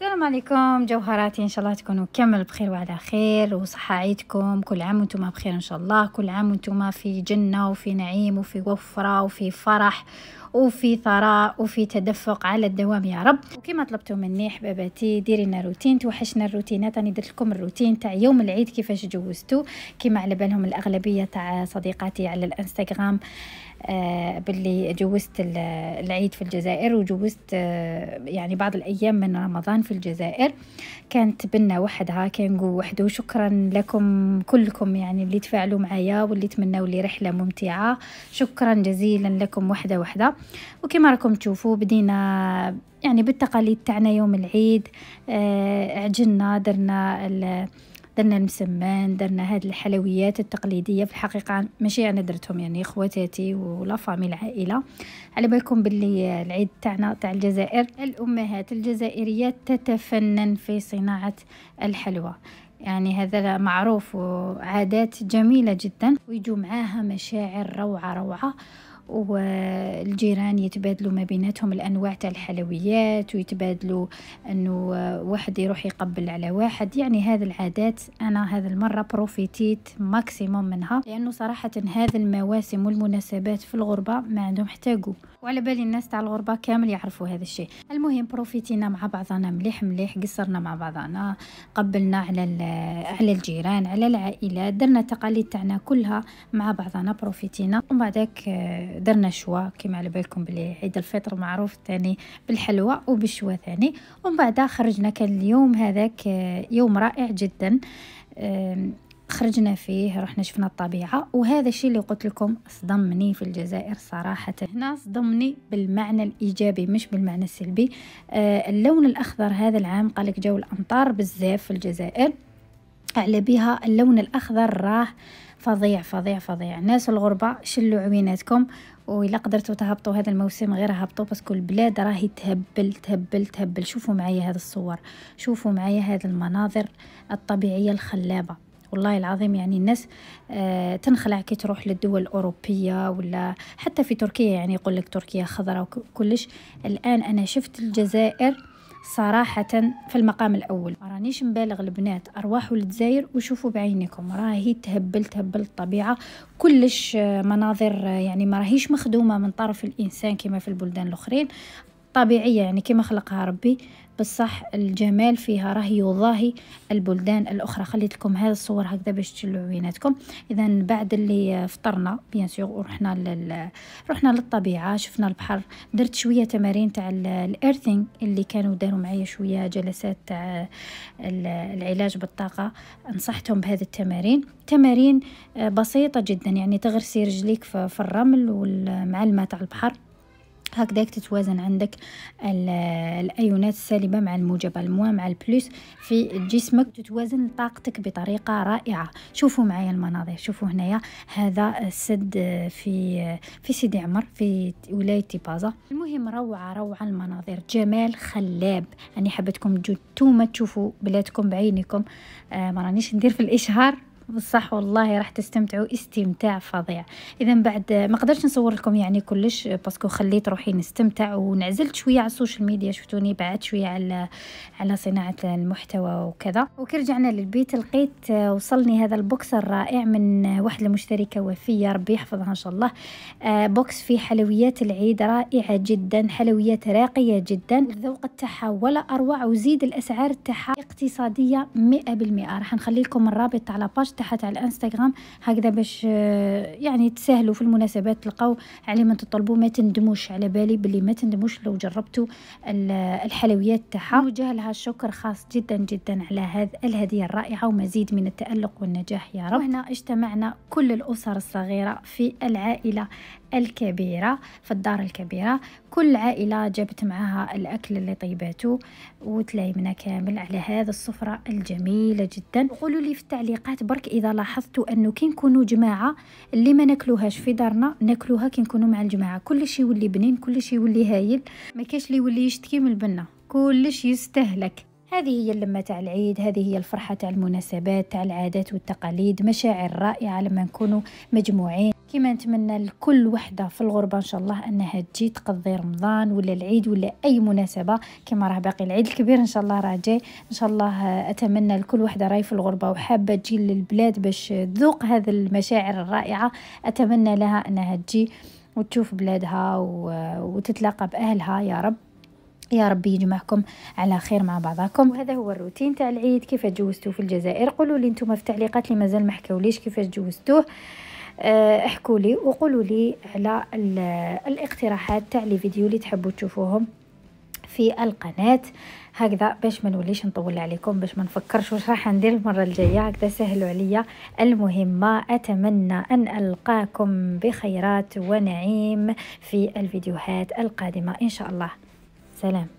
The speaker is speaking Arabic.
السلام عليكم جوهراتي ان شاء الله تكونوا كامل بخير وعلى خير وصحة عيدكم كل عام وانتم بخير ان شاء الله كل عام وانتم في جنة وفي نعيم وفي وفرة وفي فرح وفي ثراء وفي تدفق على الدوام يا رب وكما طلبتوا مني حباباتي ديري لنا روتين توحشنا الروتينات راني درت لكم الروتين تاع يوم العيد كيفاش جوزتو كما على بالهم الاغلبيه تاع صديقاتي على الانستغرام آه باللي جوزت العيد في الجزائر وجوزت آه يعني بعض الايام من رمضان في الجزائر كانت بنا وحدها كان وحده شكرا لكم كلكم يعني اللي تفاعلوا معايا واللي تمنوا لي رحله ممتعه شكرا جزيلا لكم وحده وحده وكما راكم تشوفوا بدينا يعني بالتقاليد تاعنا يوم العيد آه، عجلنا درنا درنا المسمان درنا هاد الحلويات التقليديه في الحقيقه ماشي انا درتهم يعني خواتاتي ولا فامي العائله على بالكم باللي العيد تاعنا تاع الجزائر الامهات الجزائريات تتفنن في صناعه الحلوى يعني هذا معروف وعادات جميله جدا ويجوا معاها مشاعر روعه روعه والجيران يتبادلوا ما بيناتهم الانواع تاع الحلويات ويتبادلوا انه واحد يروح يقبل على واحد يعني هذه العادات انا هذه المره بروفيتيت ماكسيموم منها لانه صراحه هذه المواسم والمناسبات في الغربه ما عندهم احتاجوا وعلى بالي الناس تاع الغربه كامل يعرفوا هذا الشيء المهم بروفيتينا مع بعضنا مليح مليح قصرنا مع بعضنا قبلنا على على الجيران على العائلات درنا التقاليد تاعنا كلها مع بعضنا بروفيتينا ومن بعدك درنا شوا كيما على بالكم بلي عيد الفطر معروف ثاني بالحلوى وبالشوا ثاني ومن بعد خرجنا كان اليوم هذاك آه، يوم رائع جدا خرجنا فيه رحنا شفنا الطبيعة وهذا الشيء اللي قلت لكم صدمني في الجزائر صراحة هنا صدمني بالمعنى الإيجابي مش بالمعنى السلبي آه، اللون الأخضر هذا العام قالك جو الأمطار بزاف في الجزائر على بها اللون الأخضر راه آه فظيع فظيع فظيع ناس الغربة شلوا عويناتكم وإلا قدرتوا تهبطوا هذا الموسم غير هبطوا باسكو البلاد راهي تهبل تهبل تهبل شوفوا معايا هذه الصور شوفوا معايا هذه المناظر الطبيعية الخلابة والله العظيم يعني الناس آه تنخلع كي تروح للدول الأوروبية ولا حتى في تركيا يعني يقول لك تركيا خضراء وكلش الآن أنا شفت الجزائر صراحة في المقام الأول رانيش مبالغ البنات أرواحوا للجزائر وشوفوا بعينكم راهي تهبل تهبل الطبيعة كلش آه، مناظر آه، يعني ما راهيش مخدومة من طرف الإنسان كما في البلدان الأخرين طبيعية يعني كما خلقها ربي بصح الجمال فيها راه يضاهي البلدان الأخرى خليت لكم هذه الصور هكذا باش تشلوا عيناتكم إذا بعد اللي فطرنا بيان سيغ ورحنا لل... رحنا للطبيعة شفنا البحر درت شوية تمارين تاع الإيرثينغ اللي كانوا داروا معايا شوية جلسات تاع العلاج بالطاقة نصحتهم بهذه التمارين تمارين آه، بسيطة جدا يعني تغرسي رجليك في الرمل ومع الماء تاع البحر هكذاك تتوازن عندك الايونات السالبه مع الموجبه الموا مع البلس في جسمك تتوازن طاقتك بطريقه رائعه شوفوا معايا المناظر شوفوا هنايا هذا السد في في سيدي عمر في ولايه تيبازا المهم روعه روعه المناظر جمال خلاب يعني حبيتكم تجوا نتوما تشوفوا بلادكم بعينكم آه ما رانيش ندير في الاشهار صح والله راح تستمتعوا استمتاع فظيع اذا بعد ما قدرتش نصور لكم يعني كلش باسكو خليت روحي نستمتع ونعزلت شويه على السوشيال ميديا شفتوني بعد شويه على على صناعه المحتوى وكذا وكي رجعنا للبيت لقيت وصلني هذا البوكس الرائع من واحد المشتركه وفيه ربي يحفظها ان شاء الله آه، بوكس فيه حلويات العيد رائعه جدا حلويات راقيه جدا الذوق تاعها ولا اروع وزيد الاسعار تاعها اقتصاديه 100% راح نخلي لكم الرابط على باش تحت على الانستغرام هكذا باش آه، يعني تسهلوا في المناسبات تلقاو على من تطلبوا ما تندموش على بالي بلي ما تندموش لو جربتوا الحلويات تاعها نوجه لها شكر خاص جدا جدا على هذا الهديه الرائعه ومزيد من التالق والنجاح يا رب وهنا اجتمعنا كل الاسر الصغيره في العائله الكبيرة في الدار الكبيرة كل عائلة جابت معها الأكل اللي طيباته وتلايمنا كامل على هذا السفرة الجميلة جدا قولوا لي في التعليقات برك إذا لاحظتوا أنه كي نكونوا جماعة اللي ما ناكلوهاش في دارنا ناكلوها كي نكونوا مع الجماعة كل شيء يولي بنين كل شيء يولي هايل ما كاش اللي يولي يشتكي من البنة كلش يستهلك هذه هي اللمة تاع العيد هذه هي الفرحة تاع المناسبات تاع العادات والتقاليد مشاعر رائعة لما نكونوا مجموعين كما نتمنى لكل وحده في الغربه ان شاء الله انها تجي تقضي رمضان ولا العيد ولا اي مناسبه كما راه باقي العيد الكبير ان شاء الله راه جاي ان شاء الله اتمنى لكل وحده راي في الغربه وحابه تجي للبلاد باش تذوق هذه المشاعر الرائعه اتمنى لها انها تجي وتشوف بلادها وتتلاقى باهلها يا رب يا ربي يجمعكم على خير مع بعضكم وهذا هو الروتين تاع العيد كيف تجوزتوه في الجزائر قولوا لي نتوما في التعليقات اللي مازال ما حكاوليش كيف تجوزتوه آه، احكوا لي وقولوا لي على الاقتراحات تاع لي فيديو اللي تحبوا تشوفوهم في القناه هكذا باش ما نوليش نطول عليكم باش ما نفكرش واش راح ندير المره الجايه هكذا سهلوا عليا المهمه اتمنى ان القاكم بخيرات ونعيم في الفيديوهات القادمه ان شاء الله سلام